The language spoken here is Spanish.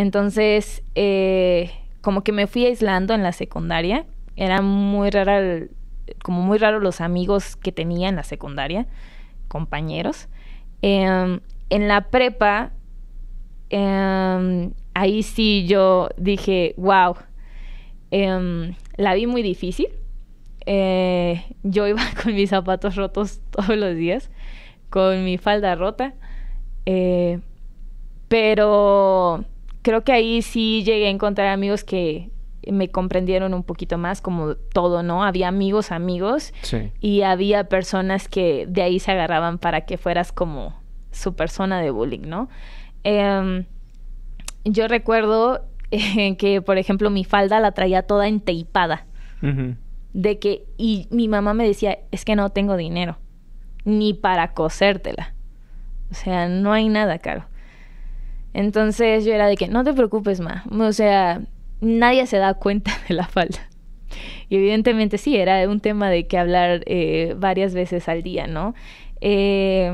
Entonces, eh, como que me fui aislando en la secundaria. Era muy rara, como muy raro los amigos que tenía en la secundaria, compañeros. Em, en la prepa, em, ahí sí yo dije, wow, em, la vi muy difícil. Eh, yo iba con mis zapatos rotos todos los días, con mi falda rota. Eh, pero creo que ahí sí llegué a encontrar amigos que me comprendieron un poquito más, como todo, ¿no? Había amigos, amigos, y había personas que de ahí se agarraban para que fueras como su persona de bullying, ¿no? Em, yo recuerdo eh, que, por ejemplo, mi falda la traía toda enteipada. De que, y mi mamá me decía, es que no tengo dinero, ni para cosértela. O sea, no hay nada caro. Entonces yo era de que, no te preocupes, más, O sea, nadie se da cuenta de la falda. Y evidentemente sí, era un tema de que hablar eh, varias veces al día, ¿no? Eh,